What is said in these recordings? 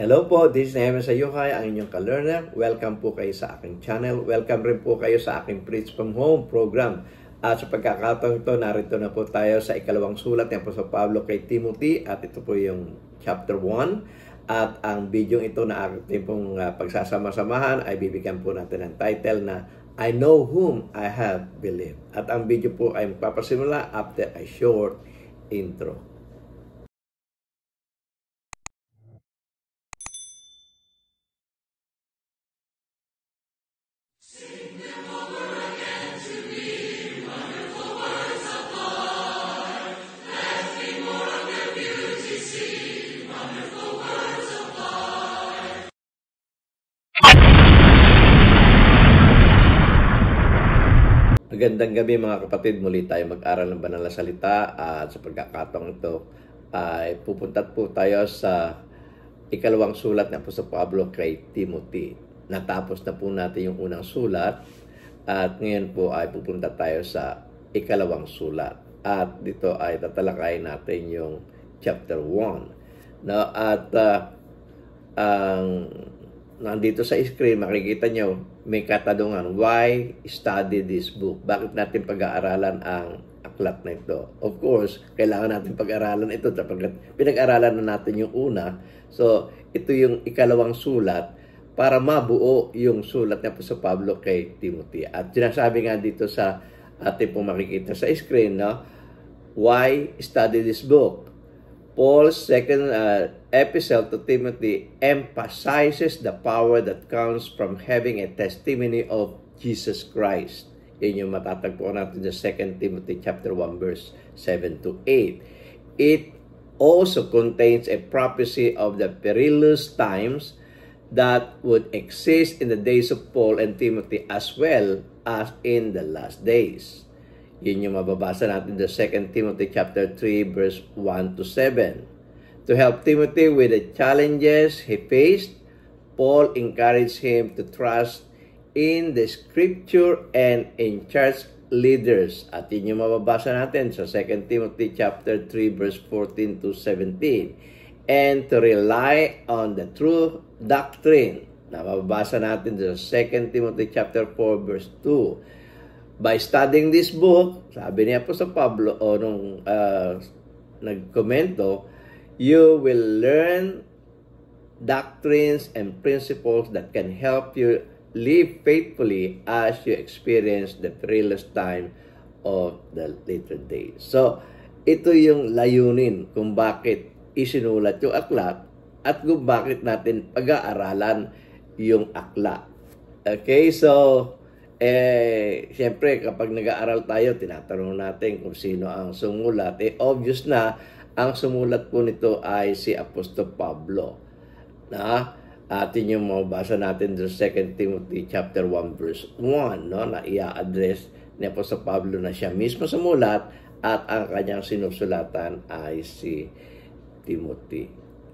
Hello po, this is Nehemiah Sayukay, ang inyong ka-learner. Welcome po kayo sa aking channel. Welcome rin po kayo sa aking Preach from Home program. At sa pagkakataon ito, narito na po tayo sa ikalawang sulat ni Apostol Pablo kay Timothy at ito po yung chapter 1. At ang video ito na ating pong ah, pagsasama-samahan ay bibigyan po natin ng title na I Know Whom I Have Believed. At ang video po ay magpapasimula after a short intro. Magandang gabi mga kapatid, muli tayo mag-aral ng banal na salita at sa pagkakataong ito ay pupunta po tayo sa ikalawang sulat na po sa Pablo kay Timothy. Natapos na po natin yung unang sulat at ngayon po ay pupunta tayo sa ikalawang sulat. At dito ay tatalakay natin yung chapter 1. No, at uh, ang nandito sa screen makikita nyo may katanungan, why study this book? Bakit natin pag-aaralan ang aklat na ito? Of course, kailangan natin pag-aralan ito sapagkat pinag aaralan na natin yung una. So, ito yung ikalawang sulat para mabuo yung sulat niya po sa Pablo kay Timothy. At sinasabi nga dito sa ating pong makikita sa screen, no? why study this book? Paul's second uh, epistle to Timothy emphasizes the power that comes from having a testimony of Jesus Christ. Yun yung matatagpuan natin sa 2 Timothy chapter 1 verse 7 to 8. It also contains a prophecy of the perilous times that would exist in the days of Paul and Timothy as well as in the last days. Yun yung mababasa natin the second Timothy chapter 3 verse 1 to 7. To help Timothy with the challenges he faced, Paul encouraged him to trust in the scripture and in church leaders. At yun yung mababasa natin sa 2 Timothy chapter 3 verse 14 to 17. And to rely on the true doctrine na mababasa natin sa 2 Timothy chapter 4 verse 2 By studying this book, sabi niya po sa Pablo o nung uh, nagkomento, you will learn doctrines and principles that can help you live faithfully as you experience the perilous time of the later days. So, ito yung layunin kung bakit isinulat yung aklat at kung bakit natin pag-aaralan yung aklat. Okay, so eh, siyempre, kapag nag-aaral tayo, tinatanong natin kung sino ang sumulat. Eh, obvious na, ang sumulat po nito ay si Apostol Pablo. Na atin yung mabasa natin sa 2 Timothy chapter 1 verse 1 no na ia-address ni Apostol Pablo na siya mismo sumulat at ang kanyang sinusulatan ay si Timothy.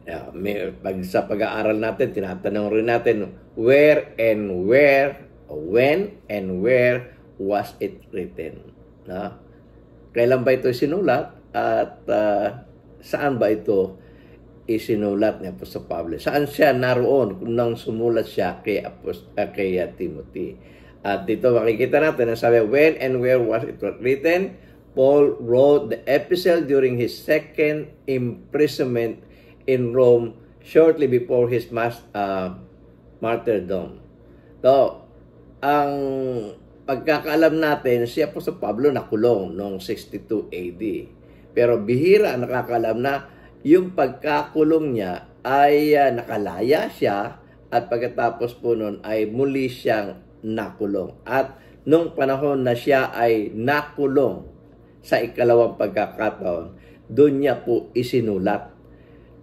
Uh, may, pag, sa pag-aaral natin, tinatanong rin natin where and where When and where was it written? Na? Kailan ba ito sinulat? At uh, saan ba ito isinulat ni Apostol Pablo? Saan siya naroon nang sumulat siya kay, Apost- uh, ah, kay ah, Timothy? At dito makikita natin na sabi, when and where was it written? Paul wrote the epistle during his second imprisonment in Rome shortly before his mass, uh, martyrdom. So, ang pagkakaalam natin, si Apostol Pablo nakulong noong 62 AD. Pero bihira nakakaalam na yung pagkakulong niya ay uh, nakalaya siya at pagkatapos po noon ay muli siyang nakulong. At nung panahon na siya ay nakulong sa ikalawang pagkakataon, doon niya po isinulat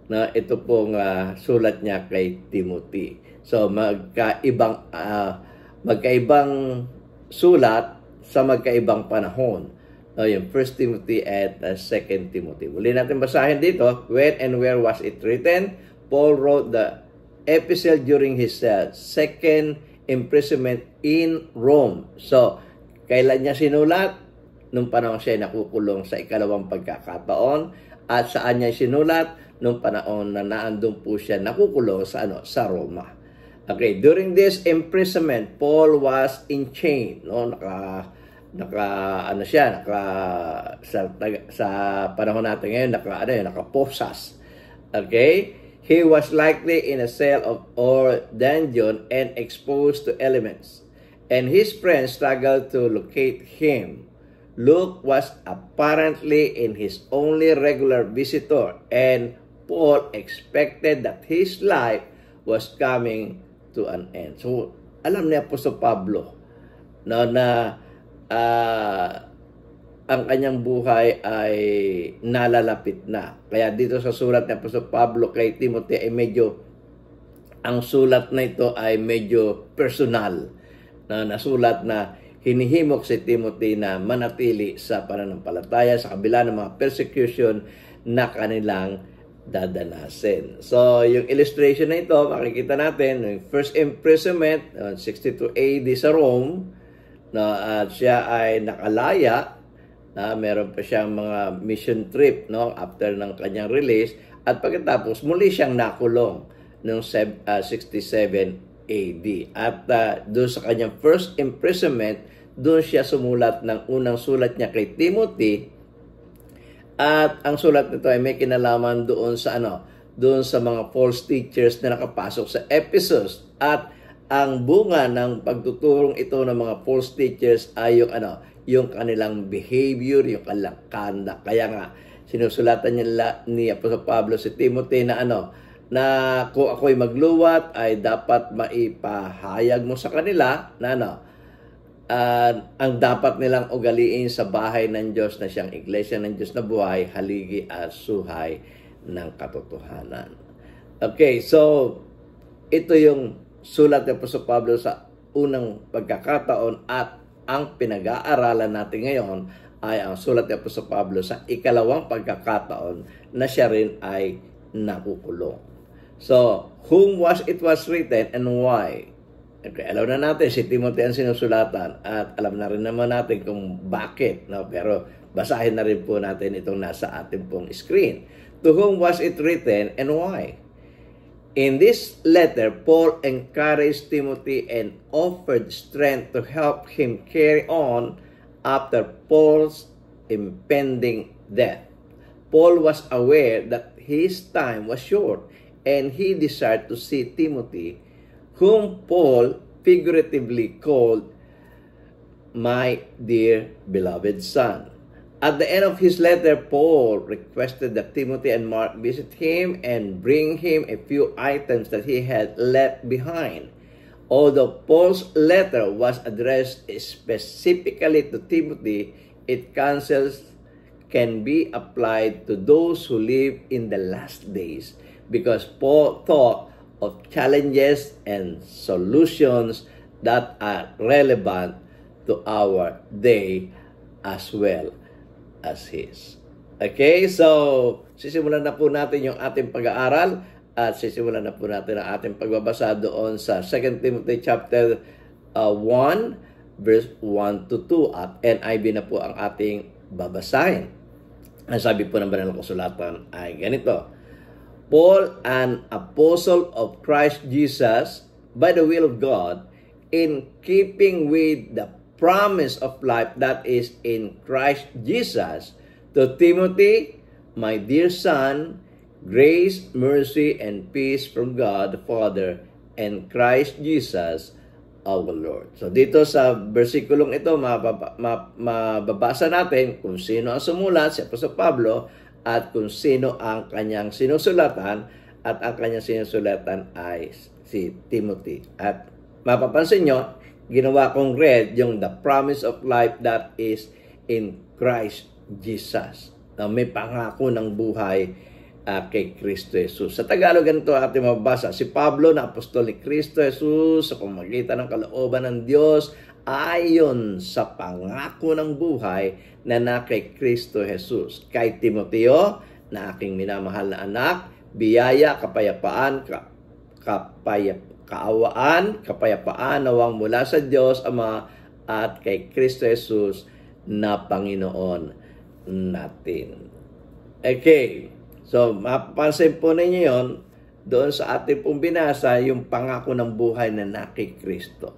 na ito pong uh, sulat niya kay Timothy. So magkaibang uh, magkaibang sulat sa magkaibang panahon. No, yung 1 Timothy at uh, 2 Timothy. Muli natin basahin dito, when and where was it written? Paul wrote the epistle during his uh, second imprisonment in Rome. So, kailan niya sinulat? Nung panahon siya nakukulong sa ikalawang pagkakataon at saan niya sinulat? Nung panahon na naandun po siya nakukulong sa, ano, sa Roma. Okay, during this imprisonment, Paul was in chain, no? Naka naka ano siya, naka sa, sa panahon natin ngayon, naka ano, naka posas. Okay? He was likely in a cell of or dungeon and exposed to elements. And his friends struggled to locate him. Luke was apparently in his only regular visitor and Paul expected that his life was coming to an end. So, alam ni Apostol Pablo no, na uh, ang kanyang buhay ay nalalapit na. Kaya dito sa sulat ni Apostol Pablo kay Timothy ay medyo ang sulat na ito ay medyo personal na nasulat na hinihimok si Timothy na manatili sa pananampalataya sa kabila ng mga persecution na kanilang dadalasin. So, yung illustration na ito, makikita natin, yung first imprisonment, uh, 62 AD sa Rome, na at uh, siya ay nakalaya, na uh, meron pa siyang mga mission trip no after ng kanyang release at pagkatapos muli siyang nakulong noong 67 uh, AD. At uh, doon sa kanyang first imprisonment, doon siya sumulat ng unang sulat niya kay Timothy at ang sulat nito ay may kinalaman doon sa ano, doon sa mga false teachers na nakapasok sa Ephesus at ang bunga ng pagtuturong ito ng mga false teachers ay yung ano, yung kanilang behavior, yung kanilang conduct. Kaya nga sinusulatan niya ni Apostol Pablo si Timothy na ano, na kung ako'y magluwat ay dapat maipahayag mo sa kanila na ano, uh, ang dapat nilang ugaliin sa bahay ng Diyos na siyang iglesia ng Diyos na buhay, haligi at suhay ng katotohanan. Okay, so ito yung sulat ni Apostol Pablo sa unang pagkakataon at ang pinag-aaralan natin ngayon ay ang sulat ni Apostol Pablo sa ikalawang pagkakataon na siya rin ay nakukulong. So, whom was it was written and why? Okay, alam na natin si Timothy ang sinusulatan at alam na rin naman natin kung bakit. No? Pero basahin na rin po natin itong nasa ating pong screen. To whom was it written and why? In this letter, Paul encouraged Timothy and offered strength to help him carry on after Paul's impending death. Paul was aware that his time was short and he desired to see Timothy whom Paul figuratively called my dear beloved son. At the end of his letter, Paul requested that Timothy and Mark visit him and bring him a few items that he had left behind. Although Paul's letter was addressed specifically to Timothy, it cancels can be applied to those who live in the last days because Paul thought of challenges and solutions that are relevant to our day as well as His. Okay, so sisimulan na po natin yung ating pag-aaral at sisimulan na po natin ang ating pagbabasa doon sa 2 Timothy chapter uh, 1 verse 1 to 2 at NIV na po ang ating babasahin. Ang sabi po ng banal na kasulatan ay ganito. Paul, an apostle of Christ Jesus, by the will of God, in keeping with the promise of life that is in Christ Jesus, to Timothy, my dear son, grace, mercy, and peace from God the Father and Christ Jesus, our Lord. So dito sa versikulong ito, mababasa natin kung sino ang sumulat, si Apostol Pablo, at kung sino ang kanyang sinusulatan at ang kanyang sinusulatan ay si Timothy. At mapapansin nyo, ginawa kong red yung the promise of life that is in Christ Jesus. Na may pangako ng buhay uh, kay Kristo Jesus. Sa Tagalog, ganito ating mabasa. Si Pablo na apostol ni Kristo Jesus sa pamagitan ng kalooban ng Diyos ayon sa pangako ng buhay na na kay Kristo Jesus. Kay Timoteo, na aking minamahal na anak, biyaya, kapayapaan, ka, kapayap, kaawaan, kapayapaan, nawang mula sa Diyos Ama at kay Kristo Jesus na Panginoon natin. Okay, so mapapansin po ninyo yon doon sa ating pong binasa, yung pangako ng buhay na na kay Kristo.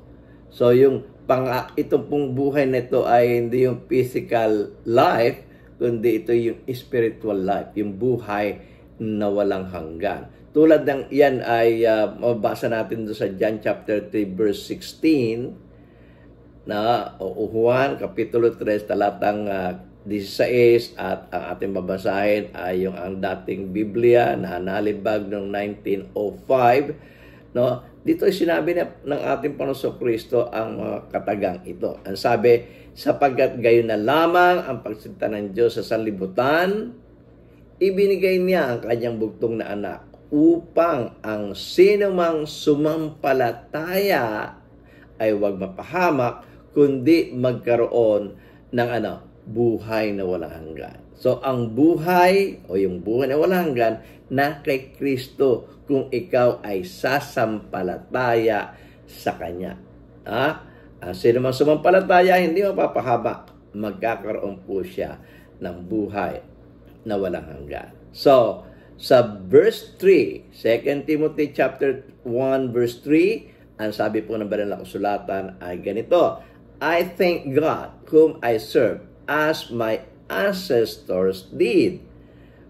So yung pang ito pong buhay na ito ay hindi yung physical life, kundi ito yung spiritual life, yung buhay na walang hanggan. Tulad ng yan ay uh, mabasa natin doon sa John chapter 3 verse 16 na uh, Juan Kapitulo 3 talatang uh, ah, 16 at ang ating babasahin ay yung ang dating Biblia na nalibag noong 1905 no dito ay sinabi na, ng ating Panginoon Kristo ang uh, katagang ito. Ang sabi, sapagkat gayon na lamang ang pagsinta ng Diyos sa sanlibutan, ibinigay niya ang kanyang bugtong na anak upang ang sinumang sumampalataya ay huwag mapahamak, kundi magkaroon ng ano, buhay na walang hanggan. So, ang buhay o yung buhay na walang hanggan na kay Kristo kung ikaw ay sasampalataya sa Kanya. Ha? Ah, sino man sumampalataya, hindi mapapahaba. Magkakaroon po siya ng buhay na walang hanggan. So, sa verse 3, 2 Timothy chapter 1 verse 3, ang sabi po ng banal na kasulatan ay ganito, I thank God whom I serve as my ancestors did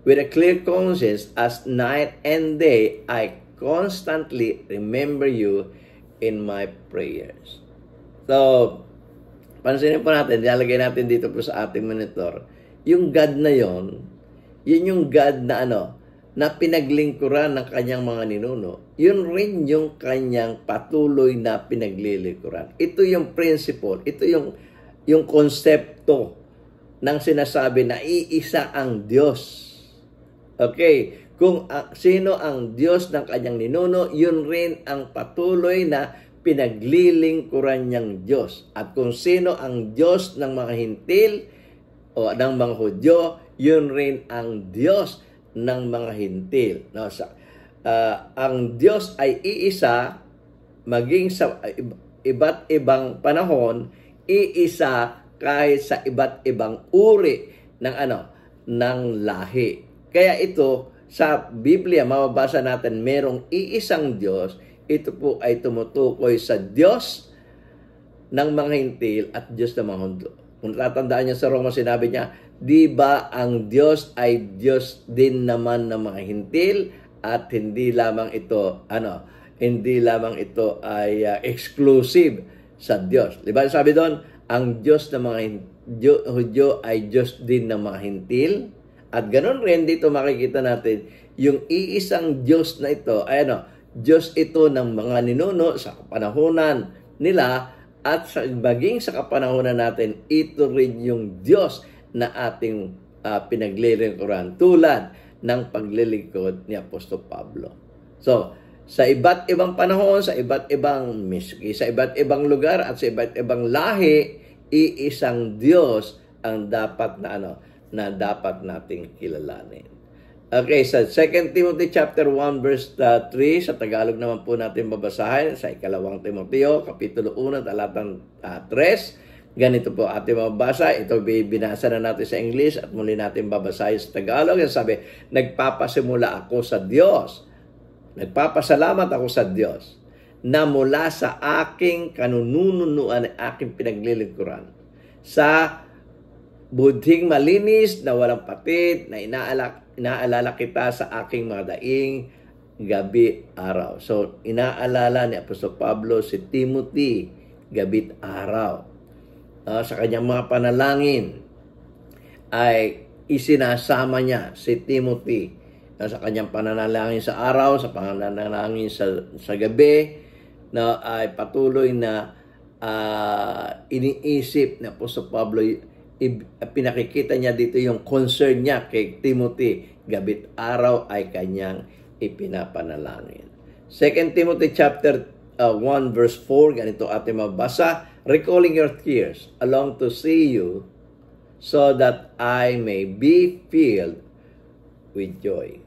With a clear conscience, as night and day, I constantly remember you in my prayers. So, pansinin po natin, nilalagay natin dito po sa ating monitor, yung God na yon, yun yung God na ano, na pinaglingkuran ng kanyang mga ninuno, yun rin yung kanyang patuloy na pinaglilingkuran. Ito yung principle, ito yung, yung konsepto ng sinasabi na iisa ang Diyos Okay, kung uh, sino ang Diyos ng kanyang ninuno, yun rin ang patuloy na pinaglilingkuran niyang Diyos. At kung sino ang Diyos ng mga hintil o ng mga Hudyo, yun rin ang Diyos ng mga hintil. No, sa, uh, ang Diyos ay iisa maging sa iba't ibang panahon, iisa kahit sa iba't ibang uri ng ano, ng lahi. Kaya ito, sa Biblia, mababasa natin merong iisang Diyos. Ito po ay tumutukoy sa Diyos ng mga hintil at Diyos ng mga hundo. Kung tatandaan niya sa Roma, sinabi niya, di ba ang Diyos ay Diyos din naman ng mga hintil at hindi lamang ito, ano, hindi lamang ito ay uh, exclusive sa Diyos. Di ba sabi doon, ang Diyos ng mga Hudyo ay Diyos din ng mga hintil at ganun rin dito makikita natin, yung iisang Diyos na ito, ay ano, Diyos ito ng mga ninuno sa kapanahonan nila at sa, maging sa kapanahonan natin, ito rin yung Diyos na ating uh, pinaglilingkuran tulad ng paglilingkod ni Apostol Pablo. So, sa iba't ibang panahon, sa iba't ibang miski, sa iba't ibang lugar at sa iba't ibang lahi, iisang Diyos ang dapat na ano, na dapat nating kilalanin. Okay, sa 2 Timothy chapter 1 verse 3, uh, sa Tagalog naman po natin babasahin sa ikalawang Timoteo, Kapitulo 1, talatang uh, 3. Ganito po ating mababasa. Ito binasa na natin sa English at muli natin babasahin sa Tagalog. Ang sabi, nagpapasimula ako sa Diyos. Nagpapasalamat ako sa Diyos na mula sa aking kanununuan, aking pinaglilingkuran sa budhing malinis na walang patid na inaalak, inaalala kita sa aking mga daing gabi araw. So, inaalala ni Apostol Pablo si Timothy gabi araw. Uh, sa kanyang mga panalangin ay isinasama niya si Timothy uh, sa kanyang pananalangin sa araw, sa pananalangin sa, sa gabi, na ay patuloy na uh, iniisip na Apostol Pablo pinakikita niya dito yung concern niya kay Timothy. Gabit araw ay kanyang ipinapanalangin. 2 Timothy chapter uh, 1 verse 4, ganito ating mabasa, Recalling your tears, along to see you, so that I may be filled with joy.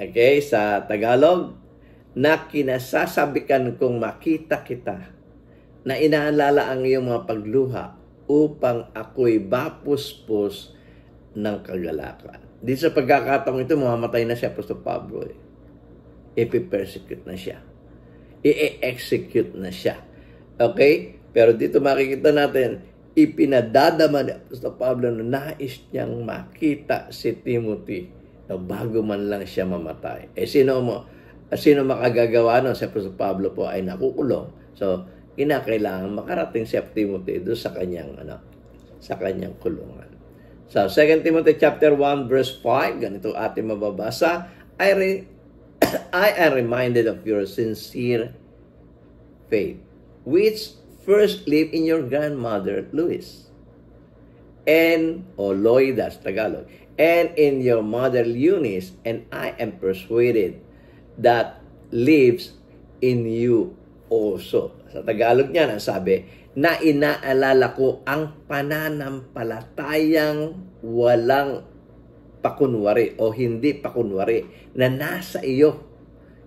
Okay, sa Tagalog, na kinasasabikan kong makita kita, na inaalala ang iyong mga pagluha, upang ako'y bapuspos ng kagalakan. Di sa pagkakataong ito, mamamatay na si Apostol Pablo. Eh. Ipipersecute na siya. I-execute na siya. Okay? Pero dito makikita natin, ipinadadama ni Apostol Pablo na nais niyang makita si Timothy na bago man lang siya mamatay. Eh sino mo? Sino makagagawa nun? Si Apostol Pablo po ay nakukulong. So, kinakailangan makarating si Timothy do sa kanyang ano, sa kanyang kulungan. Sa so, 2 Timothy chapter 1 verse 5, ganito ating mababasa, I re I am reminded of your sincere faith, which first lived in your grandmother, Louis, and, o oh, Loidas, Tagalog, and in your mother, Eunice, and I am persuaded that lives in you also. Sa Tagalog niya, ang sabi, na inaalala ko ang pananampalatayang walang pakunwari o hindi pakunwari na nasa iyo.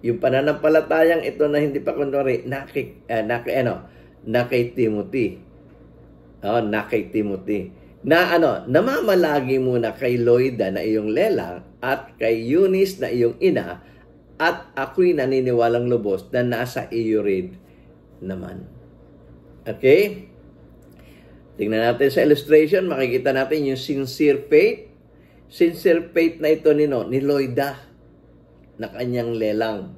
Yung pananampalatayang ito na hindi pakunwari na kay, uh, na kay, ano, na kay Timothy. Oh, na kay Timothy na ano, namamalagi muna kay Loida na iyong lela at kay Eunice na iyong ina at ako'y naniniwalang lubos na nasa iyo rin naman. Okay? Tingnan natin sa illustration, makikita natin yung sincere faith. Sincere faith na ito ni, no, ni Loida na kanyang lelang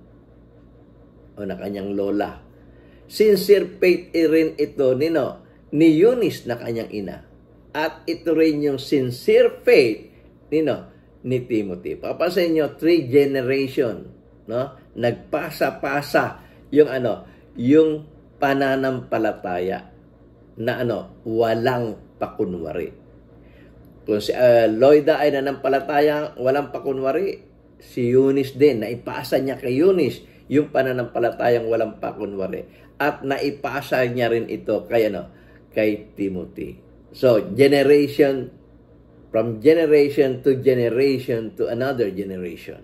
o na kanyang lola. Sincere faith rin ito ni, no, ni Eunice na kanyang ina. At ito rin yung sincere faith ni, no, ni Timothy. Papansin nyo, three generation, no? Nagpasa-pasa yung ano, yung pananampalataya na ano, walang pakunwari. Kung si uh, Loida ay nanampalataya, walang pakunwari, si Eunice din, naipasa niya kay Eunice yung pananampalatayang walang pakunwari. At naipasa niya rin ito kay, ano, kay Timothy. So, generation from generation to generation to another generation.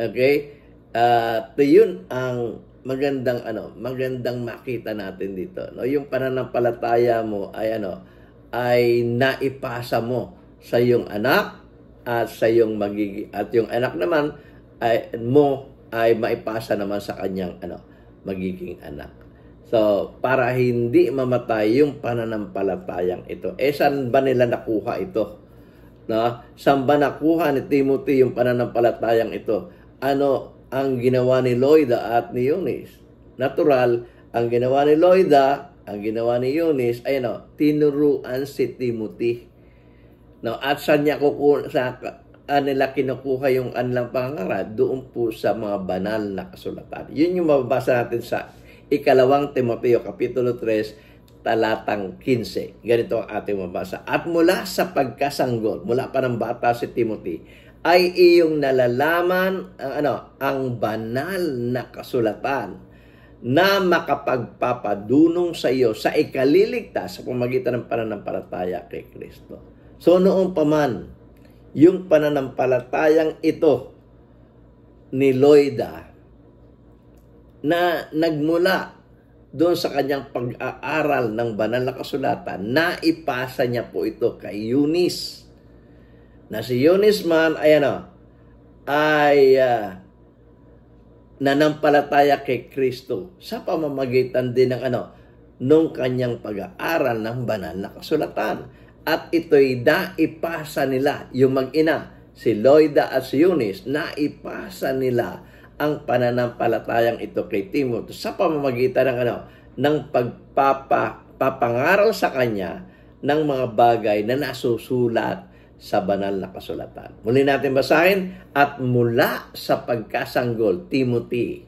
Okay? Uh, to yun ang magandang ano, magandang makita natin dito, no? Yung pananampalataya mo ay ano, ay naipasa mo sa iyong anak at sa iyong magigi at yung anak naman ay mo ay maipasa naman sa kanyang ano, magiging anak. So, para hindi mamatay yung pananampalatayang ito. Eh, saan ba nila nakuha ito? No? Saan ba nakuha ni Timothy yung pananampalatayang ito? Ano ang ginawa ni Loida at ni Eunice. Natural, ang ginawa ni Loida, ang ginawa ni Eunice, ay ano, tinuruan si Timothy. No, at saan niya kukuha, sa anila ah, kinukuha yung anlang pangangaral doon po sa mga banal na kasulatan. Yun yung mababasa natin sa ikalawang Timoteo Kapitulo 3, talatang 15. Ganito ang ating mabasa. At mula sa pagkasanggol, mula pa ng bata si Timothy, ay iyong nalalaman ang ano, ang banal na kasulatan na makapagpapadunong sa iyo sa ikaliligtas sa pamagitan ng pananampalataya kay Kristo. So noong man, yung pananampalatayang ito ni Loida na nagmula doon sa kanyang pag-aaral ng banal na kasulatan, naipasa niya po ito kay Eunice na si Eunice man ay ano, ay uh, nanampalataya kay Kristo sa pamamagitan din ng ano, nung kanyang pag-aaral ng banal na kasulatan. At ito'y naipasa nila, yung mag-ina, si Loida at si Eunice, naipasa nila ang pananampalatayang ito kay Timothy sa pamamagitan ng ano, ng pagpapa papangaral sa kanya ng mga bagay na nasusulat sa banal na kasulatan. Muli natin basahin, at mula sa pagkasanggol, Timothy,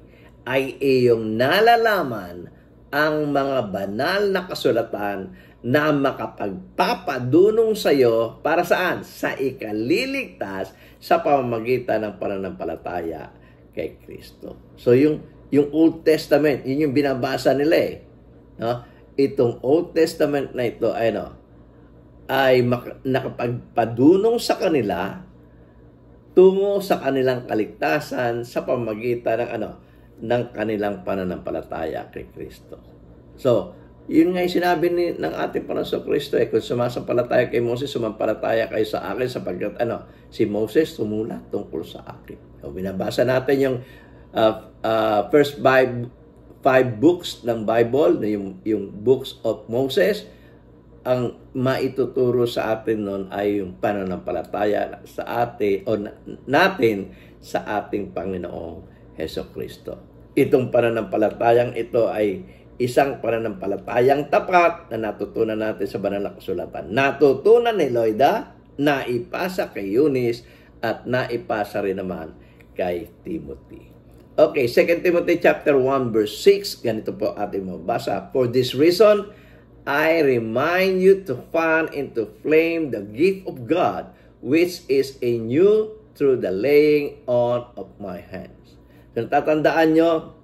ay iyong nalalaman ang mga banal na kasulatan na makapagpapadunong sa iyo para saan? Sa ikaliligtas sa pamamagitan ng pananampalataya kay Kristo. So yung yung Old Testament, yun yung binabasa nila eh. No? Itong Old Testament na ito, ay no, ay nakapagpadunong sa kanila tungo sa kanilang kaligtasan sa pamagitan ng ano ng kanilang pananampalataya kay Kristo. So, yun nga yung sinabi ni, ng ating Panginoon Kristo eh, kung sumasampalataya kay Moses, sumampalataya kayo sa akin sapagkat ano, si Moses tumulat tungkol sa akin. So, binabasa natin yung uh, uh, first five, five books ng Bible, yung, yung books of Moses, ang maituturo sa atin noon ay yung pananampalataya sa atin o natin sa ating Panginoong Heso Kristo. Itong pananampalatayang ito ay isang pananampalatayang tapat na natutunan natin sa banal na kasulatan. Natutunan ni Loida, naipasa kay Eunice, at naipasa rin naman kay Timothy. Okay, 2 Timothy chapter 1 verse 6, ganito po ating mabasa. For this reason, I remind you to fan into flame the gift of God, which is in you through the laying on of my hands. So, tatandaan nyo,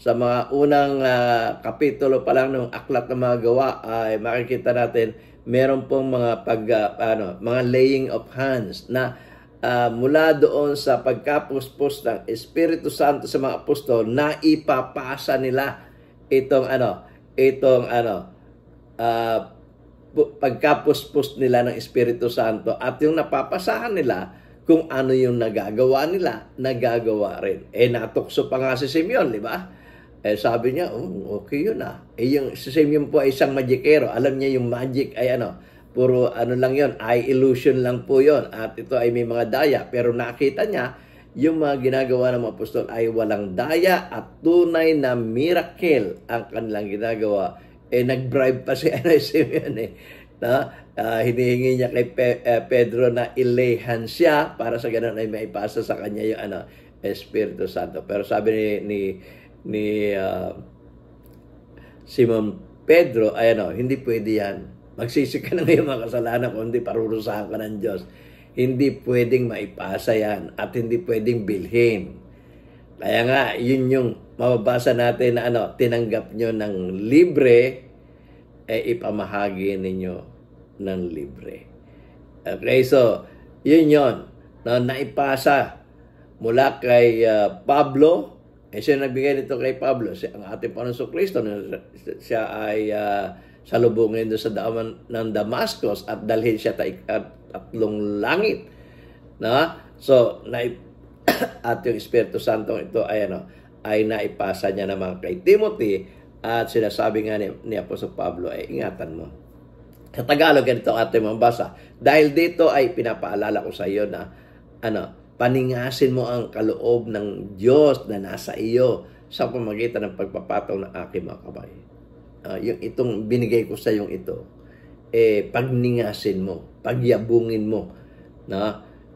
sa mga unang uh, kapitulo pa lang ng aklat ng mga gawa ay makikita natin meron pong mga pag uh, ano mga laying of hands na uh, mula doon sa pagkapuspos ng Espiritu Santo sa mga apostol na ipapasa nila itong ano itong ano Ah, uh, pagkapuspos nila ng Espiritu Santo at yung napapasahan nila kung ano yung nagagawa nila, nagagawa rin. Eh, natukso pa nga si Simeon, di ba? Eh, sabi niya, oh, okay yun ah. Eh, yung, si Simeon po ay isang magikero. Alam niya yung magic ay ano, puro ano lang yon ay illusion lang po yon At ito ay may mga daya. Pero nakita niya, yung mga ginagawa ng mga apostol ay walang daya at tunay na miracle ang kanilang ginagawa eh nag-bribe pa si Ana Simeon eh. No? Uh, hinihingi niya kay Pe- uh, Pedro na ilehan siya para sa ganun ay maipasa sa kanya yung ano, Espiritu Santo. Pero sabi ni ni ni uh, ah, Simon Pedro, ay ano, hindi pwede yan. Magsisi ka ng iyong mga kasalanan kundi parurusahan ka ng Diyos. Hindi pwedeng maipasa yan at hindi pwedeng bilhin. Kaya nga, yun yung mababasa natin na ano, tinanggap nyo ng libre, eh ipamahagi ninyo ng libre. Okay, so yun yon na naipasa mula kay uh, Pablo. Eh siya nagbigay nito kay Pablo, Si, ang ating Panginoon Kristo, siya ay uh, salubungin doon sa daaman ng Damascus at dalhin siya ta at tatlong langit. No? So, na at yung Espiritu Santo ito ay ano, ay naipasa niya naman kay Timothy at sinasabi nga ni, ni Apostol Pablo ay ingatan mo. Sa Tagalog, ganito ang ating mambasa. Dahil dito ay pinapaalala ko sa iyo na ano, paningasin mo ang kaloob ng Diyos na nasa iyo sa pamagitan ng pagpapataw ng aking mga kabay. Uh, ah, yung itong binigay ko sa iyong ito, eh, pagningasin mo, pagyabungin mo na no?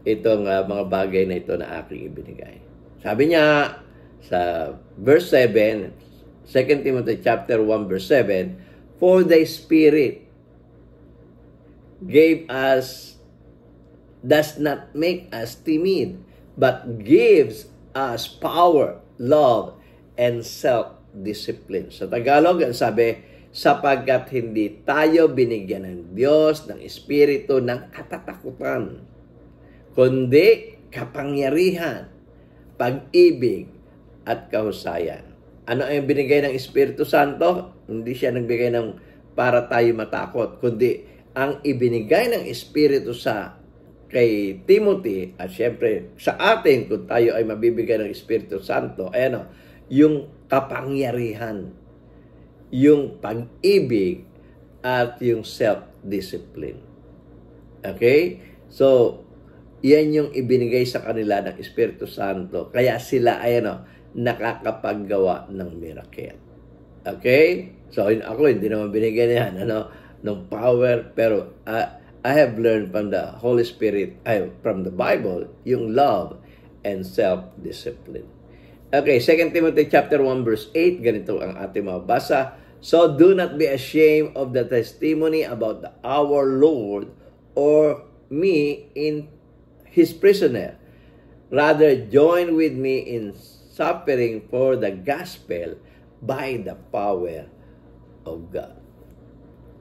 itong uh, mga bagay na ito na aking ibinigay. Sabi niya, sa verse 7, 2 Timothy chapter 1 verse 7, For the Spirit gave us, does not make us timid, but gives us power, love, and self-discipline. Sa Tagalog, ang sabi, sapagkat hindi tayo binigyan ng Diyos ng Espiritu ng katatakutan, kundi kapangyarihan, pag-ibig, at kahusayan. Ano ang binigay ng Espiritu Santo? Hindi siya nagbigay ng para tayo matakot, kundi ang ibinigay ng Espiritu sa kay Timothy at siyempre sa atin kung tayo ay mabibigay ng Espiritu Santo, ayan o, yung kapangyarihan, yung pag-ibig at yung self-discipline. Okay? So, yan yung ibinigay sa kanila ng Espiritu Santo. Kaya sila, ayan o, nakakapaggawa ng miracle. Okay? So, ako hindi naman binigyan yan, ano, ng power, pero uh, I have learned from the Holy Spirit, ay, from the Bible, yung love and self-discipline. Okay, 2 Timothy chapter 1 verse 8, ganito ang ating mabasa. So do not be ashamed of the testimony about the, our Lord or me in his prisoner. Rather join with me in suffering for the gospel by the power of God.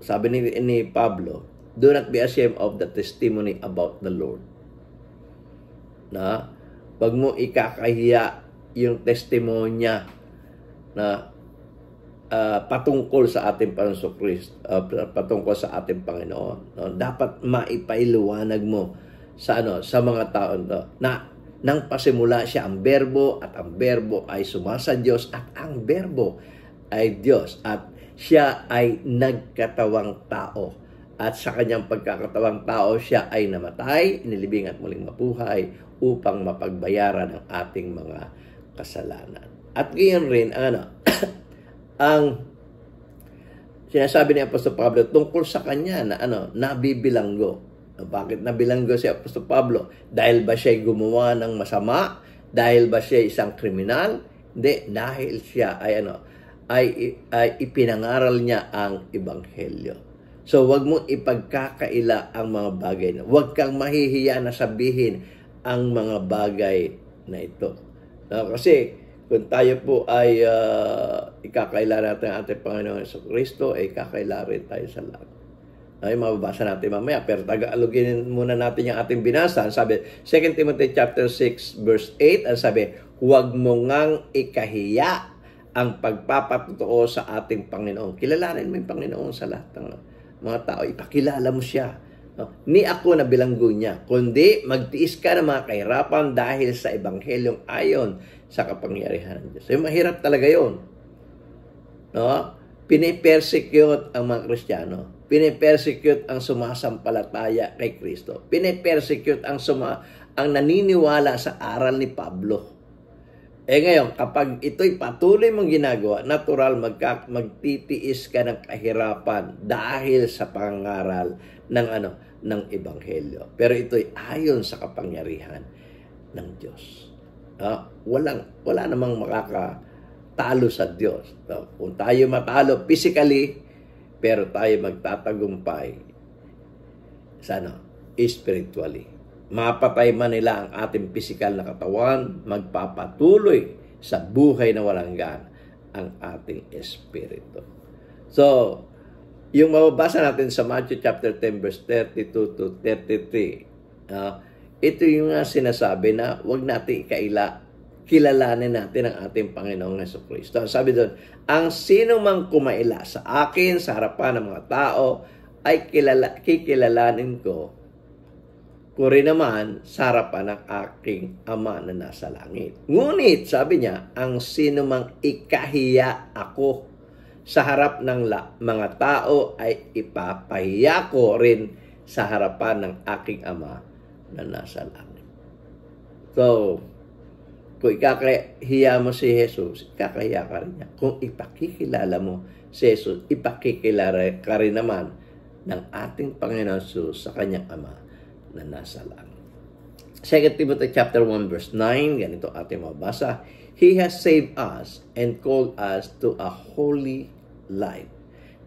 Sabi ni, ni Pablo, do not be ashamed of the testimony about the Lord. Na, wag mo ikakahiya yung testimonya na uh, patungkol sa ating Panginoon Kristo, uh, ah, patungkol sa ating Panginoon. No? Dapat maipailuwanag mo sa ano sa mga tao to na nang pasimula siya ang berbo at ang berbo ay sumasa Diyos at ang berbo ay Diyos at siya ay nagkatawang tao. At sa kanyang pagkakatawang tao, siya ay namatay, inilibing at muling mapuhay upang mapagbayaran ang ating mga kasalanan. At ganyan rin, ano, ang sinasabi ni Apostol Pablo tungkol sa kanya na ano, nabibilanggo bakit nabilanggo si Apostol Pablo? Dahil ba siya gumawa ng masama? Dahil ba siya isang kriminal? Hindi, dahil siya ay ano, ay, ay ipinangaral niya ang ebanghelyo. So, wag mong ipagkakaila ang mga bagay na. Wag kang mahihiya na sabihin ang mga bagay na ito. No? Kasi, kung tayo po ay uh, ikakaila natin ang ating Panginoon sa Kristo, ay ikakaila rin tayo sa lahat ay mababasa natin mamaya. Pero tagalogin muna natin yung ating binasa. sabi, 2 Timothy chapter 6 verse 8, ang sabi, huwag mo ngang ikahiya ang pagpapatutuo sa ating Panginoon. Kilalanin mo yung Panginoon sa lahat ng mga tao. Ipakilala mo siya. No? Ni ako na bilanggo niya, kundi magtiis ka ng mga kahirapan dahil sa ebanghelyong ayon sa kapangyarihan ng Diyos. So, mahirap talaga yon. No? Pinipersecute ang mga Kristiyano Pinipersecute ang sumasampalataya kay Kristo. Pinipersecute ang suma ang naniniwala sa aral ni Pablo. Eh ngayon, kapag ito'y patuloy mong ginagawa, natural magka, magtitiis ka ng kahirapan dahil sa pangaral ng ano ng ebanghelyo. Pero ito'y ayon sa kapangyarihan ng Diyos. Ah, walang wala namang makakatalo sa Diyos. No? Kung tayo matalo physically, pero tayo magtatagumpay sana ano, spiritually. Mapatay man nila ang ating pisikal na katawan, magpapatuloy sa buhay na walang gan ang ating espiritu. So, yung mababasa natin sa Matthew chapter 10 verse 32 to 33, uh, ah, ito yung nga sinasabi na huwag natin ikaila kilalanin natin ang ating Panginoong Heso Kristo. Sabi doon, ang sino mang kumaila sa akin sa harapan ng mga tao ay kilala, kikilalanin ko ko rin naman sa harapan ng aking ama na nasa langit. Ngunit, sabi niya, ang sino mang ikahiya ako sa harap ng la- mga tao ay ipapahiya ko rin sa harapan ng aking ama na nasa langit. So, kung ikakahiya mo si Jesus, ikakahiya ka rin niya. Kung ipakikilala mo si Jesus, ipakikilala ka rin naman ng ating Panginoon Jesus sa kanyang Ama na nasa langit. 2 Timothy chapter 1 verse 9, ganito ating mabasa, He has saved us and called us to a holy life,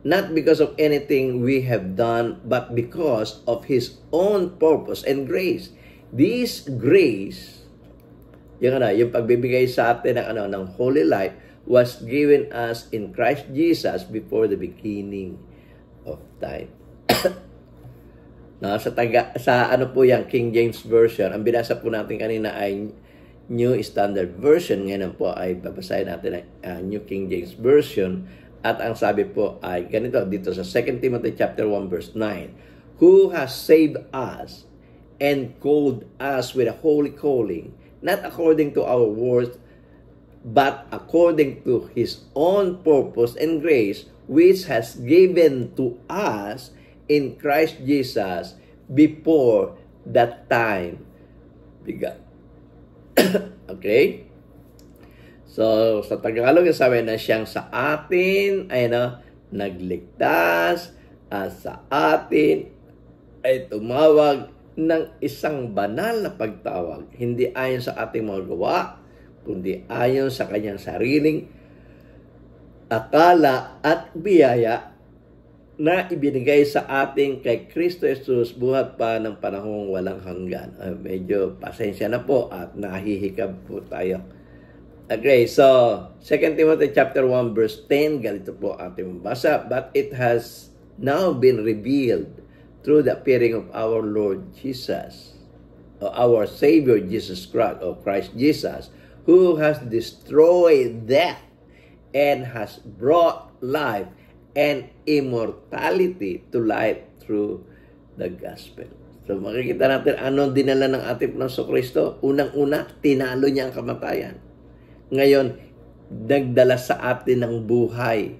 not because of anything we have done, but because of His own purpose and grace. This grace yung ano, yung pagbibigay sa atin ng ano ng holy life was given us in Christ Jesus before the beginning of time. no, sa taga, sa ano po yung King James Version, ang binasa po natin kanina ay New Standard Version. Ngayon po ay babasahin natin ang uh, New King James Version. At ang sabi po ay ganito dito sa 2 Timothy chapter 1 verse 9. Who has saved us and called us with a holy calling, not according to our words, but according to His own purpose and grace, which has given to us in Christ Jesus before that time began. okay? So, sa Tagalog, sabi na siyang sa atin, ay no, ah, nagligtas, at sa atin ay tumawag ng isang banal na pagtawag, hindi ayon sa ating mga gawa, kundi ayon sa kanyang sariling akala at biyaya na ibinigay sa ating kay Kristo Jesus buhat pa ng panahong walang hanggan. Uh, medyo pasensya na po at nahihikab po tayo. Okay, so 2 Timothy chapter 1 verse 10, galito po ating basa, but it has now been revealed through the appearing of our Lord Jesus, or uh, our Savior Jesus Christ, or Christ Jesus, who has destroyed death and has brought life and immortality to light through the gospel. So makikita natin anong dinala ng ating Pinoso Kristo. Unang-una, tinalo niya ang kamatayan. Ngayon, nagdala sa atin ng buhay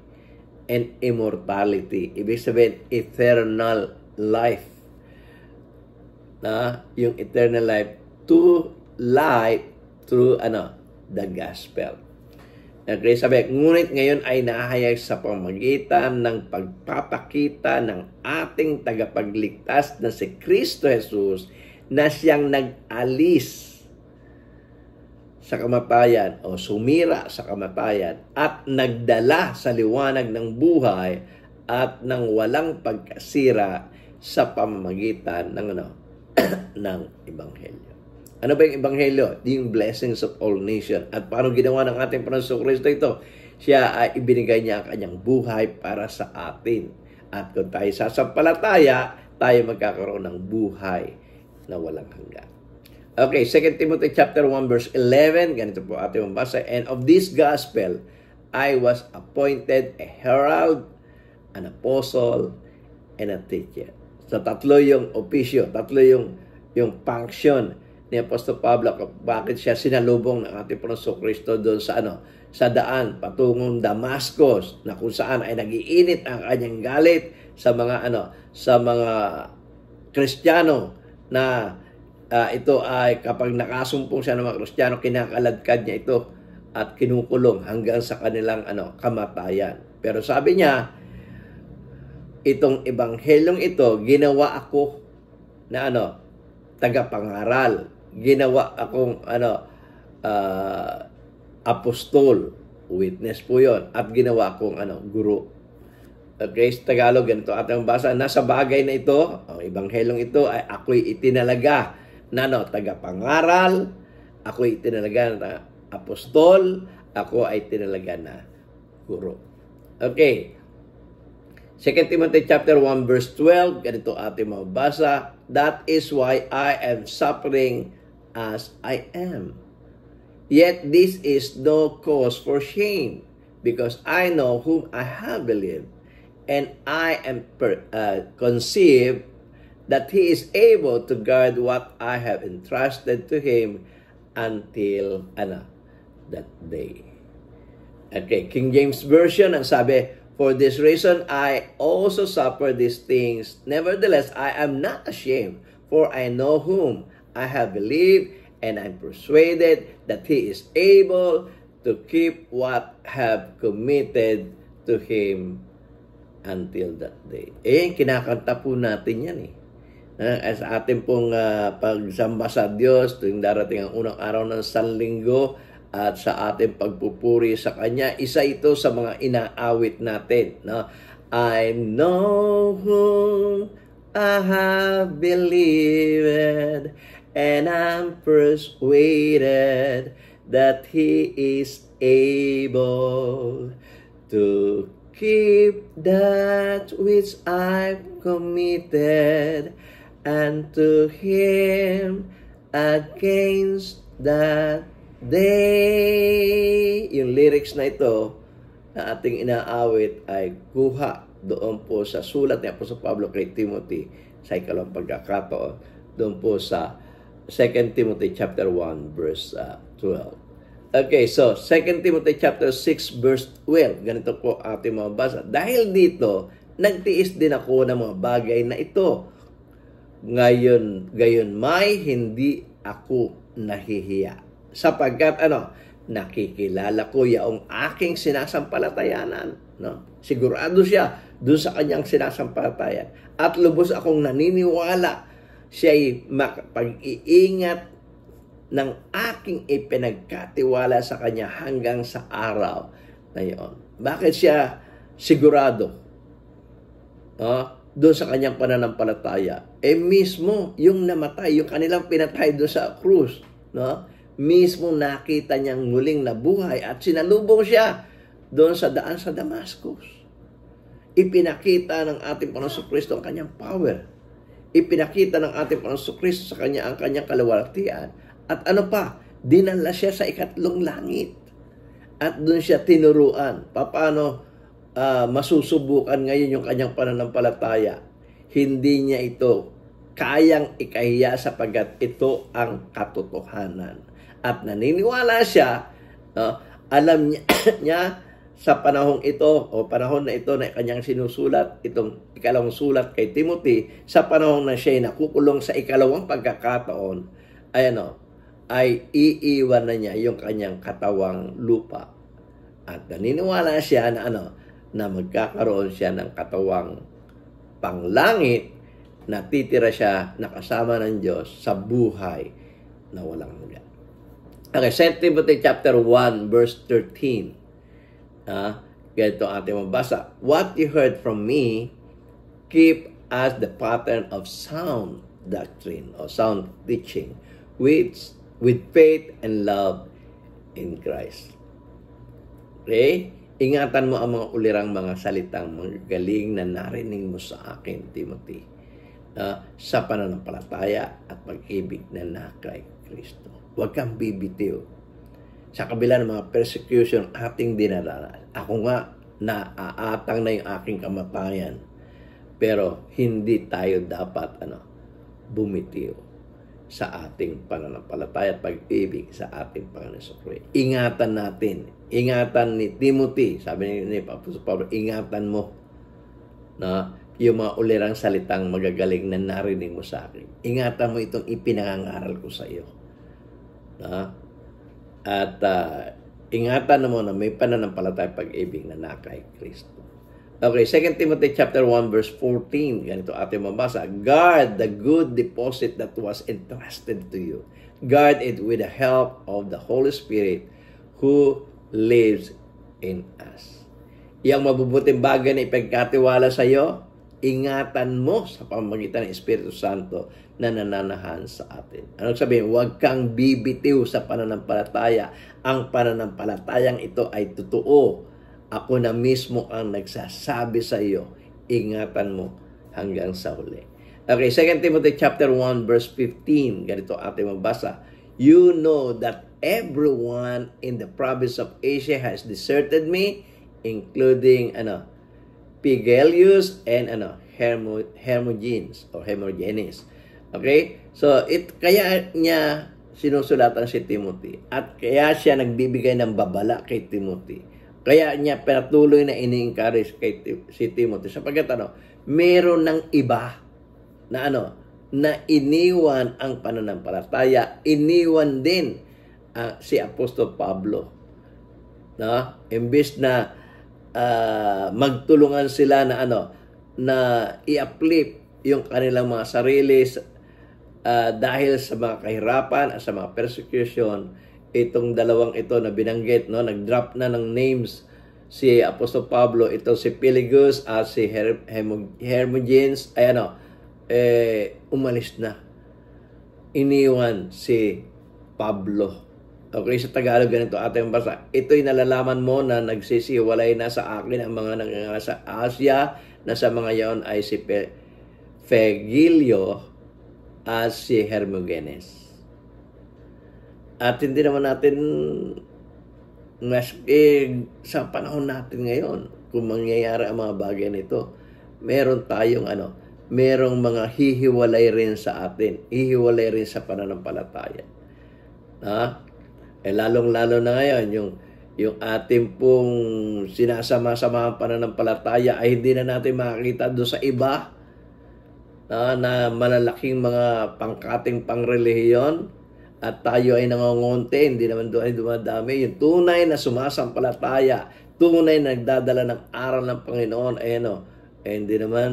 and immortality. Ibig sabihin, eternal life na yung eternal life to life through ano the gospel. Nagre sabi, ngunit ngayon ay nahayag sa pamagitan ng pagpapakita ng ating tagapagligtas na si Kristo Jesus na siyang nag-alis sa kamatayan o sumira sa kamatayan at nagdala sa liwanag ng buhay at ng walang pagkasira sa pamamagitan ng ano ng ebanghelyo. Ano ba yung ebanghelyo? Yung blessings of all nation. At paano ginawa ng ating Panginoon Kristo ito? Siya ay ibinigay niya ang kanyang buhay para sa atin. At kung tayo sasampalataya, tayo magkakaroon ng buhay na walang hanggan. Okay, 2 Timothy chapter 1 verse 11, ganito po ating mabasa. And of this gospel, I was appointed a herald, an apostle, and a teacher. So tatlo yung opisyo, tatlo yung yung function ni Apostol Pablo bakit siya sinalubong ng ating Panginoon Kristo doon sa ano sa daan patungong Damascus na kung saan ay nagiinit ang kanyang galit sa mga ano sa mga Kristiyano na uh, ito ay kapag nakasumpong siya ng mga Kristiyano kinakaladkad niya ito at kinukulong hanggang sa kanilang ano kamatayan pero sabi niya itong ebanghelong ito, ginawa ako na ano, tagapangaral. Ginawa akong ano, uh, apostol. Witness po yon At ginawa akong ano, guru. Okay, sa Tagalog, ganito at ang basa. Nasa bagay na ito, ang ebanghelong ito, ay ako'y itinalaga na ano, tagapangaral. Ako'y itinalaga na apostol. Ako ay tinalaga na guru. Okay, 2 Timothy chapter 1 verse 12, ganito ating mabasa, That is why I am suffering as I am. Yet this is no cause for shame, because I know whom I have believed, and I am per, uh, conceived that he is able to guard what I have entrusted to him until ano, that day. Okay, King James Version, ang sabi, For this reason, I also suffer these things. Nevertheless, I am not ashamed, for I know whom I have believed, and I'm persuaded that he is able to keep what have committed to him until that day. Eh, kinakanta po natin yan eh. Uh, sa ating pong uh, ah, pagsamba sa Diyos tuwing darating ang unang araw ng Sanlinggo, at sa ating pagpupuri sa Kanya. Isa ito sa mga inaawit natin. No? I know who I have believed and I'm persuaded that He is able to keep that which I've committed and to Him against that day. Yung lyrics na ito na ating inaawit ay kuha doon po sa sulat ni Apostol Pablo kay Timothy sa ikalawang pagkakataon doon po sa 2 Timothy chapter 1 verse 12. Uh, okay, so 2 Timothy chapter 6 verse 12. Ganito po ating mabasa. Dahil dito, nagtiis din ako ng mga bagay na ito. Ngayon, gayon may hindi ako nahihiya sapagkat ano, nakikilala ko yaong aking sinasampalatayanan. No? Sigurado siya doon sa kanyang sinasampalatayan. At lubos akong naniniwala siya'y makapag-iingat ng aking ipinagkatiwala sa kanya hanggang sa araw na iyon. Bakit siya sigurado no? doon sa kanyang pananampalataya? Eh mismo, yung namatay, yung kanilang pinatay doon sa krus, no? mismo nakita niyang muling nabuhay at sinalubong siya doon sa daan sa Damascus. Ipinakita ng ating Panginoon Kristo ang kanyang power. Ipinakita ng ating Panginoon Kristo sa kanya ang kanyang kalawalatian. At ano pa, dinala siya sa ikatlong langit. At doon siya tinuruan paano uh, masusubukan ngayon yung kanyang pananampalataya. Hindi niya ito kayang ikahiya sapagkat ito ang katotohanan at naniniwala siya, no, alam niya, niya sa panahong ito o panahon na ito na kanyang sinusulat itong ikalawang sulat kay Timothy sa panahong na siya ay nakukulong sa ikalawang pagkakataon ay ano ay iiwan na niya yung kanyang katawang lupa at naniniwala siya na ano na magkakaroon siya ng katawang panglangit na titira siya nakasama ng Diyos sa buhay na walang hanggan. Okay, 2 Timothy chapter 1 verse 13. Ah, ganito ang ating mabasa. What you heard from me, keep as the pattern of sound doctrine or sound teaching with, with faith and love in Christ. Okay? Ingatan mo ang mga ulirang mga salitang magaling na narinig mo sa akin, Timothy, uh, sa pananampalataya at pag-ibig na na kay Kristo. Huwag kang bibitiw. Sa kabila ng mga persecution ating dinaranas, ako nga naaatang na yung aking kamatayan. Pero hindi tayo dapat ano, bumitiw sa ating pananampalataya at pag-ibig sa ating Panginoon sa Ingatan natin. Ingatan ni Timothy. Sabi ni, ni Apostol Pablo, ingatan mo na yung mga ulirang salitang magagaling na narinig mo sa akin. Ingatan mo itong ipinangangaral ko sa iyo. No? At uh, ingatan mo na may pananampalataya pag-ibig na nakay Kristo. Okay, 2 Timothy chapter 1 verse 14, ganito ating mabasa. Guard the good deposit that was entrusted to you. Guard it with the help of the Holy Spirit who lives in us. Yang mabubuting bagay na ipagkatiwala sa iyo, ingatan mo sa pamamagitan ng Espiritu Santo na nananahan sa atin. Ano sabihin? Huwag kang bibitiw sa pananampalataya. Ang pananampalatayang ito ay totoo. Ako na mismo ang nagsasabi sa iyo, ingatan mo hanggang sa huli. Okay, 2 Timothy chapter 1 verse 15. Ganito ating mabasa. You know that everyone in the province of Asia has deserted me, including ano, Pigelius and ano, Hermo, Hermogenes or Hermogenes. Okay? So, it, kaya niya sinusulatan si Timothy at kaya siya nagbibigay ng babala kay Timothy. Kaya niya patuloy na ini-encourage kay si Timothy sapagkat ano, meron ng iba na ano, na iniwan ang pananampalataya, iniwan din uh, si Apostol Pablo. No? Imbis na uh, magtulungan sila na ano na i-uplift yung kanilang mga sarili uh, dahil sa mga kahirapan at sa mga persecution itong dalawang ito na binanggit no nag-drop na ng names si Apostol Pablo ito si Pelagus at si Her- Herm- Hermogenes ay ano eh umalis na iniwan si Pablo Okay, sa Tagalog ganito ating basa. Ito'y nalalaman mo na nagsisiwalay na sa akin ang mga nangangasa Asia na sa mga yon ay si Pe Fegilio at si Hermogenes. At hindi naman natin mas, eh, sa panahon natin ngayon, kung mangyayari ang mga bagay nito, meron tayong ano, merong mga hihiwalay rin sa atin, hihiwalay rin sa pananampalataya. Ha? Ah, eh, lalong-lalo na ngayon, yung, yung ating pong sinasama-samahan sama pananampalataya ay hindi na natin makakita doon sa iba na, na malalaking mga pangkating pangrelihiyon at tayo ay nangungunti, hindi naman doon ay dumadami. Yung tunay na sumasampalataya, tunay na nagdadala ng aral ng Panginoon, eh, ayun o, eh, hindi naman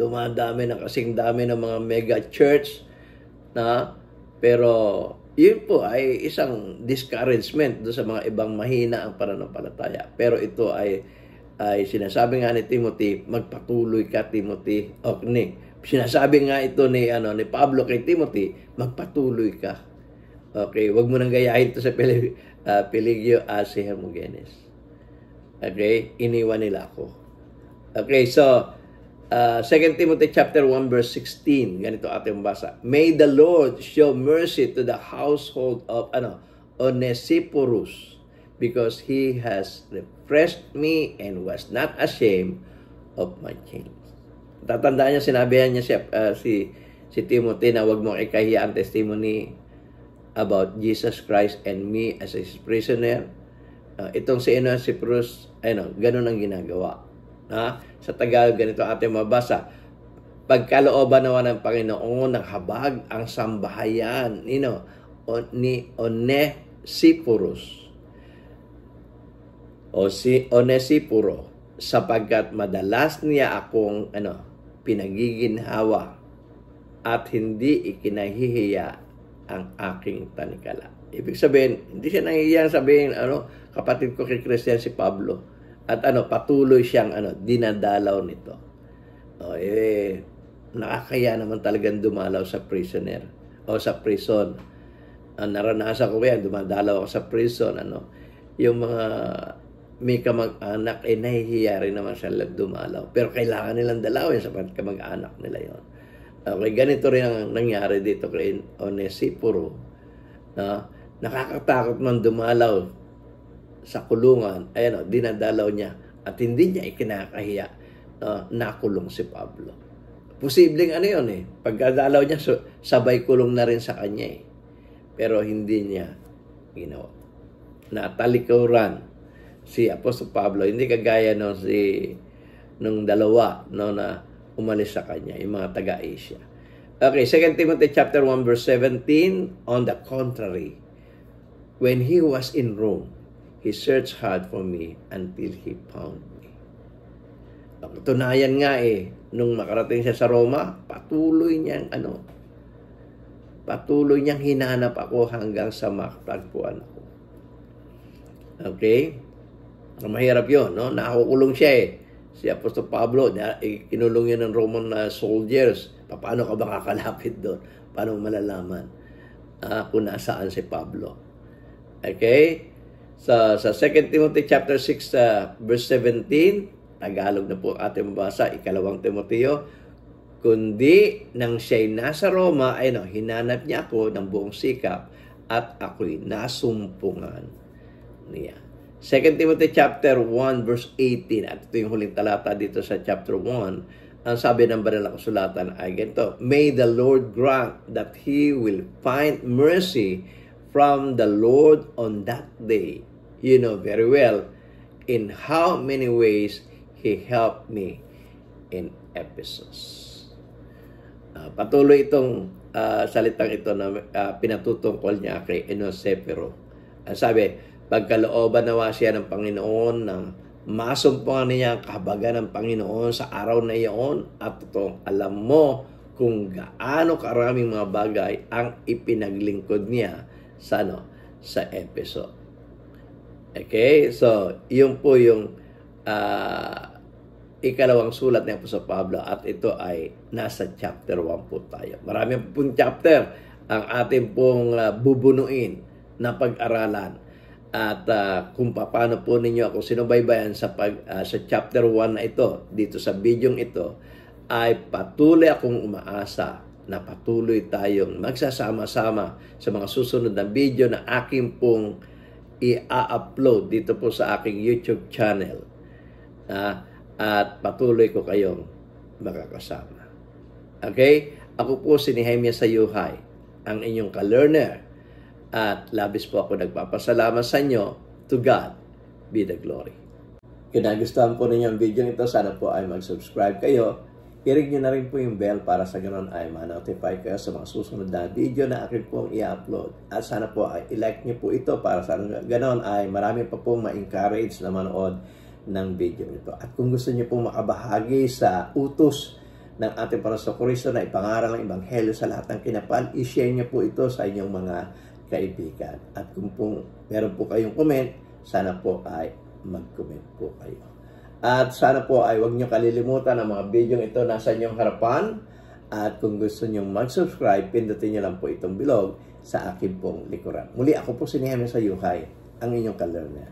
dumadami na kasing dami ng mga mega church na pero yun po ay isang discouragement do sa mga ibang mahina ang pananampalataya. Pero ito ay ay sinasabi nga ni Timothy, magpatuloy ka Timothy. Okni. Sinasabi nga ito ni ano ni Pablo kay Timothy, magpatuloy ka. Okay, wag mo nang gayahin to sa Peligio, ah, uh, Peligio Asi ah, Hermogenes. Okay, iniwan nila ako. Okay, so Uh, ah, 2 Timothy chapter 1 verse 16, ganito ating basa. May the Lord show mercy to the household of ano, Onesiphorus because he has refreshed me and was not ashamed of my chains. Tatandaan niya, sinabi niya siya, uh, si, si Timothy na wag mong ikahiya ang testimony about Jesus Christ and me as his prisoner. Uh, itong si Onesiphorus, ano, ganun ang ginagawa Ha? Sa Tagalog, ganito ating mabasa. Pagkalooban naman ng Panginoon ng habag ang sambahayan you know, on, ni Onesipurus o si Onesipuro sapagkat madalas niya akong ano pinagiginhawa at hindi ikinahihiya ang aking tanikala. Ibig sabihin, hindi siya nangyayang sabihin, ano, kapatid ko kay Christian si Pablo at ano, patuloy siyang ano, dinadalaw nito. O, eh, nakakaya naman talagang dumalaw sa prisoner o sa prison. Uh, naranasan ko yan, dumadalaw ako sa prison. Ano, yung mga may kamag-anak, eh nahihiya rin naman sila dumalaw. Pero kailangan nilang dalawin sa kamag-anak nila yon. Okay, ganito rin ang nangyari dito kay Onesipuro. Na, ah, nakakatakot man dumalaw sa kulungan, ayan o, dinadalaw niya at hindi niya ikinakahiya uh, nakulong si Pablo. Posibleng ano yun eh, pagkadalaw niya, so, sabay kulong na rin sa kanya eh. Pero hindi niya ginawa. Natalikuran si Apostol Pablo, hindi kagaya no si nung dalawa no na umalis sa kanya, yung mga taga-Asia. Okay, 2 Timothy chapter 1 verse 17, on the contrary, when he was in Rome, He searched hard for me until he found me. Ang tunayan nga eh, nung makarating siya sa Roma, patuloy niyang ano, patuloy niyang hinanap ako hanggang sa makatagpuan ako. Okay? Mahirap yun, no? Nakakukulong siya eh. Si Apostol Pablo, eh, kinulong yan ng Roman uh, soldiers. Paano ka ba kakalapit doon? Paano malalaman uh, kung nasaan si Pablo? Okay? sa, sa 2 Timothy chapter 6 uh, verse 17, Tagalog na po ang ating mabasa, ikalawang Timoteo, kundi nang siya'y nasa Roma, ay no, hinanap niya ako ng buong sikap at ako'y nasumpungan niya. 2 Timothy chapter 1 verse 18 at ito yung huling talata dito sa chapter 1 ang sabi ng banal na kasulatan ay ganito May the Lord grant that he will find mercy from the Lord on that day you know very well in how many ways He helped me in Ephesus. Uh, patuloy itong uh, salitang ito na uh, pinatutungkol niya kay Enosepero. Ang sabi, pagkalooban nawa siya ng Panginoon ng masumpungan niya ang kahabagan ng Panginoon sa araw na iyon at totoong alam mo kung gaano karaming mga bagay ang ipinaglingkod niya sa, ano, sa episode. Okay? So, yun po yung uh, ikalawang sulat ni Apostol Pablo at ito ay nasa chapter 1 po tayo. Marami pong chapter ang ating pong uh, bubunuin na pag-aralan at uh, kung paano po ninyo ako sinubaybayan sa pag uh, sa chapter 1 na ito dito sa bidyong ito ay patuloy akong umaasa na patuloy tayong magsasama-sama sa mga susunod na video na aking pong i-upload dito po sa aking YouTube channel. Uh, at patuloy ko kayong makakasama. Okay? Ako po si Nehemia Sayuhay, ang inyong ka-learner. At labis po ako nagpapasalamat sa inyo. To God be the glory. Kung nagustuhan po ninyo ang video nito, sana po ay mag-subscribe kayo I-ring nyo na rin po yung bell para sa ganun ay ma-notify kayo sa mga susunod na video na akin pong i-upload. At sana po ay i-like nyo po ito para sa ganun ay marami pa pong ma-encourage na manood ng video nito. At kung gusto nyo pong makabahagi sa utos ng ating para sa Kristo na ipangaral ng Ebanghelyo sa lahat ng kinapan, i-share nyo po ito sa inyong mga kaibigan. At kung po meron po kayong comment, sana po ay mag-comment po kayo. At sana po ay huwag nyo kalilimutan ang mga video ito nasa inyong harapan. At kung gusto nyo mag-subscribe, pindutin nyo lang po itong bilog sa akin pong likuran. Muli ako po si Nehemiah Sayuhay, ang inyong kalerner.